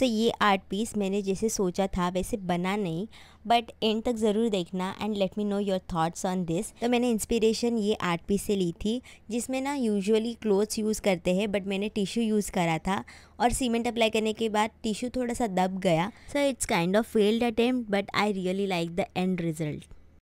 सो ये art piece मैंने जैसे सोचा था वैसे बना नहीं बट एंड तक ज़रूर देखना and let me know your thoughts on this तो मैंने इंस्पिरेशन ये आर्ट पीस से ली थी जिसमें ना यूजुअली क्लोथ्स यूज़ करते हैं बट मैंने टिश्यू यूज़ करा था और सीमेंट अप्लाई करने के बाद टिश्यू थोड़ा सा दब गया so it's kind of failed attempt but I really like the end result